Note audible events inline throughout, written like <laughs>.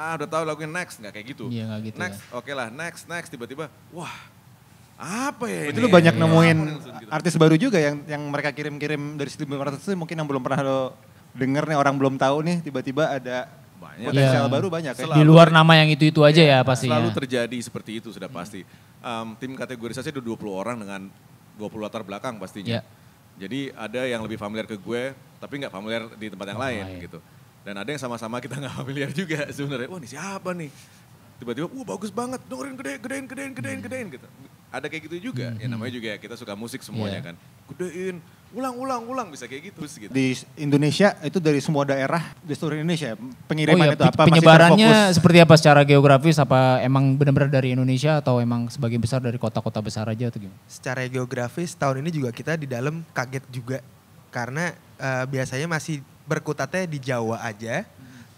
ah udah tahu lagunya next nggak kayak gitu. Iya nggak gitu. Next, ya. oke okay lah next next tiba-tiba wah apa ya? Itu lu banyak ya, nemuin ya. artis baru juga yang yang mereka kirim-kirim dari 1500 itu mungkin yang belum pernah lo denger nih orang belum tahu nih tiba-tiba ada banyak. potensial ya. baru banyak ya. di luar nama yang itu-itu aja ya, ya pasti. Selalu ya. terjadi seperti itu sudah pasti. Um, tim kategorisasi ada 20 orang dengan 20 latar belakang pastinya. Ya. Jadi ada yang lebih familiar ke gue tapi nggak familiar di tempat yang oh, lain, lain gitu. Dan ada yang sama-sama kita nggak familiar juga sebenarnya. Wah ini siapa nih? Tiba-tiba, wah bagus banget, dengerin gede, gedein, gedein, gedein, hmm. gedein gitu. Ada kayak gitu juga, ya, hmm. ya namanya juga kita suka musik semuanya yeah. kan. Gedein, ulang, ulang, ulang, bisa kayak gitu. gitu. Di Indonesia itu dari semua daerah di seluruh Indonesia ya, pengiriman oh, iya. itu apa? Penyebarannya seperti apa secara geografis? Apa emang benar-benar dari Indonesia atau emang sebagian besar dari kota-kota besar aja atau gimana? Secara geografis tahun ini juga kita di dalam kaget juga karena uh, biasanya masih berkutatnya di Jawa aja.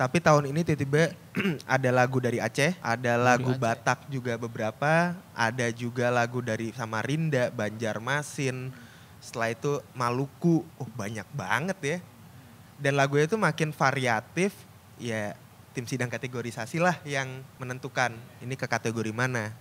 Tapi tahun ini tiba-tiba <clears throat> ada lagu dari Aceh, ada lagu Aceh. Batak juga beberapa, ada juga lagu dari Samarinda, Banjarmasin. Setelah itu Maluku, oh banyak banget ya. Dan lagunya itu makin variatif, ya tim sidang kategorisasi lah yang menentukan ini ke kategori mana.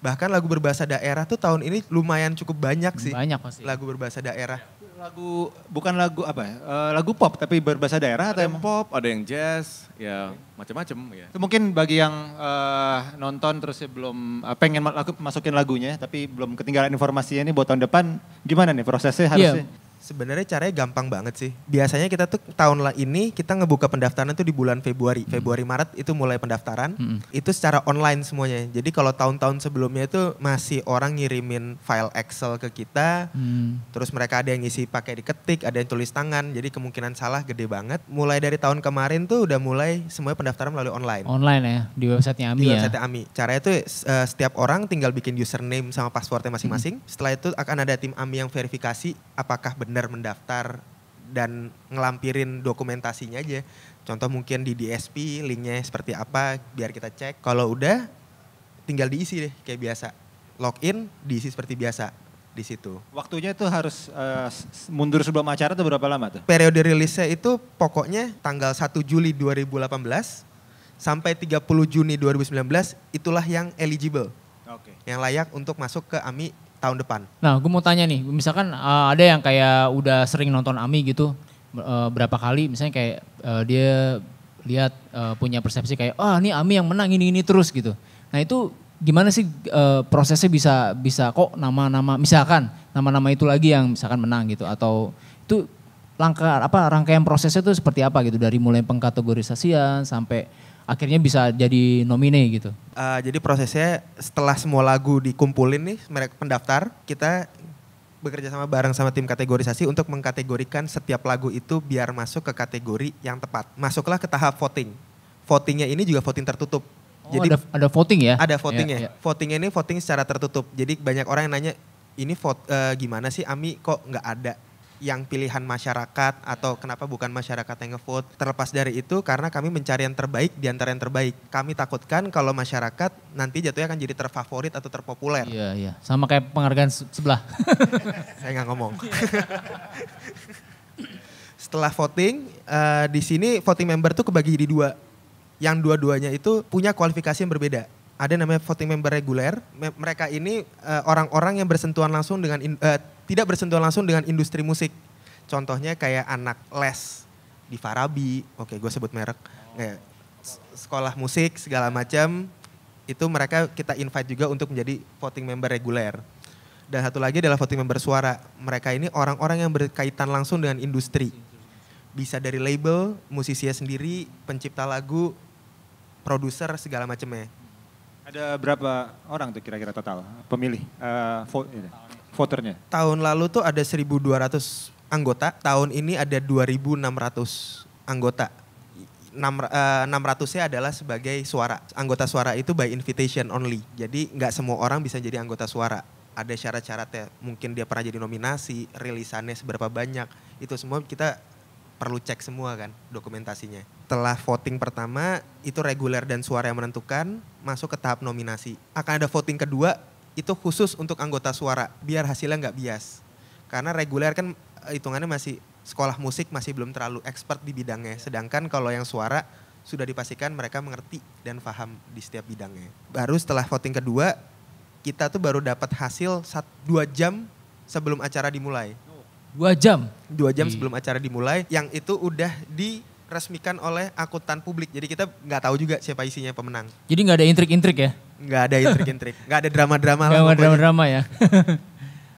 Bahkan lagu berbahasa daerah tuh tahun ini lumayan cukup banyak sih. Banyak pasti. Lagu berbahasa daerah lagu bukan lagu apa ya? Uh, lagu pop tapi berbahasa daerah ada atau yang pop, ada yang jazz, ya macam-macam ya. Itu mungkin bagi yang uh, nonton terus ya belum eh, pengen masukin lagunya tapi belum ketinggalan informasinya ini buat tahun depan gimana nih prosesnya harusnya? Yeah. Sebenarnya caranya gampang banget sih. Biasanya kita tuh tahun ini kita ngebuka pendaftaran tuh di bulan Februari. Hmm. Februari Maret itu mulai pendaftaran. Hmm. Itu secara online semuanya. Jadi kalau tahun-tahun sebelumnya itu masih orang ngirimin file Excel ke kita. Hmm. Terus mereka ada yang ngisi pakai diketik, ada yang tulis tangan. Jadi kemungkinan salah gede banget. Mulai dari tahun kemarin tuh udah mulai semuanya pendaftaran melalui online. Online ya, di websitenya AMI di ya. Di website AMI. Caranya tuh uh, setiap orang tinggal bikin username sama passwordnya masing-masing. Hmm. Setelah itu akan ada tim AMI yang verifikasi apakah benar benar mendaftar dan ngelampirin dokumentasinya aja. Contoh mungkin di DSP linknya seperti apa biar kita cek. Kalau udah tinggal diisi deh kayak biasa. Login diisi seperti biasa di situ. Waktunya itu harus uh, mundur sebelum acara tuh berapa lama tuh? Periode rilisnya itu pokoknya tanggal 1 Juli 2018 sampai 30 Juni 2019 itulah yang eligible. Okay. Yang layak untuk masuk ke AMI tahun depan. Nah, gue mau tanya nih, misalkan uh, ada yang kayak udah sering nonton Ami gitu uh, berapa kali, misalnya kayak uh, dia lihat uh, punya persepsi kayak, oh ini Ami yang menang ini ini terus gitu. Nah itu gimana sih uh, prosesnya bisa bisa kok nama-nama misalkan nama-nama itu lagi yang misalkan menang gitu atau itu langkah apa rangkaian prosesnya itu seperti apa gitu dari mulai pengkategorisasian sampai akhirnya bisa jadi nomine gitu? Uh, jadi prosesnya setelah semua lagu dikumpulin nih, mereka pendaftar, kita bekerja sama bareng sama tim kategorisasi untuk mengkategorikan setiap lagu itu biar masuk ke kategori yang tepat. Masuklah ke tahap voting. Votingnya ini juga voting tertutup. Oh, jadi ada, ada voting ya? Ada votingnya. Ya, yeah. Ya. Votingnya ini voting secara tertutup. Jadi banyak orang yang nanya, ini vote, uh, gimana sih Ami kok nggak ada? yang pilihan masyarakat atau kenapa bukan masyarakat yang ngevote. Terlepas dari itu karena kami mencari yang terbaik di antara yang terbaik. Kami takutkan kalau masyarakat nanti jatuhnya akan jadi terfavorit atau terpopuler. Iya, iya. Sama kayak penghargaan sebelah. <laughs> Saya nggak ngomong. Setelah voting, uh, di sini voting member tuh kebagi di dua. Yang dua-duanya itu punya kualifikasi yang berbeda ada namanya voting member reguler. Mereka ini eh, orang-orang uh, yang bersentuhan langsung dengan uh, tidak bersentuhan langsung dengan industri musik. Contohnya kayak anak les di Farabi, oke gue sebut merek, eh, sekolah musik segala macam itu mereka kita invite juga untuk menjadi voting member reguler. Dan satu lagi adalah voting member suara. Mereka ini orang-orang yang berkaitan langsung dengan industri. Bisa dari label, musisi sendiri, pencipta lagu, produser segala macamnya ada berapa orang tuh kira-kira total pemilih uh, voternya? Tahun lalu tuh ada 1.200 anggota, tahun ini ada 2.600 anggota. 600 eh, nya adalah sebagai suara. Anggota suara itu by invitation only. Jadi nggak semua orang bisa jadi anggota suara. Ada syarat-syaratnya. Mungkin dia pernah jadi nominasi, rilisannya seberapa banyak. Itu semua kita perlu cek semua kan dokumentasinya setelah voting pertama itu reguler dan suara yang menentukan masuk ke tahap nominasi. Akan ada voting kedua itu khusus untuk anggota suara biar hasilnya nggak bias. Karena reguler kan eh, hitungannya masih sekolah musik masih belum terlalu expert di bidangnya. Sedangkan kalau yang suara sudah dipastikan mereka mengerti dan paham di setiap bidangnya. Baru setelah voting kedua kita tuh baru dapat hasil saat dua jam sebelum acara dimulai. Dua jam? Dua jam sebelum acara dimulai, yang itu udah di diresmikan oleh akuntan publik. Jadi kita nggak tahu juga siapa isinya pemenang. Jadi nggak ada intrik-intrik ya? Nggak ada <laughs> intrik-intrik, nggak ada drama-drama. Nggak ada drama-drama ya. <laughs>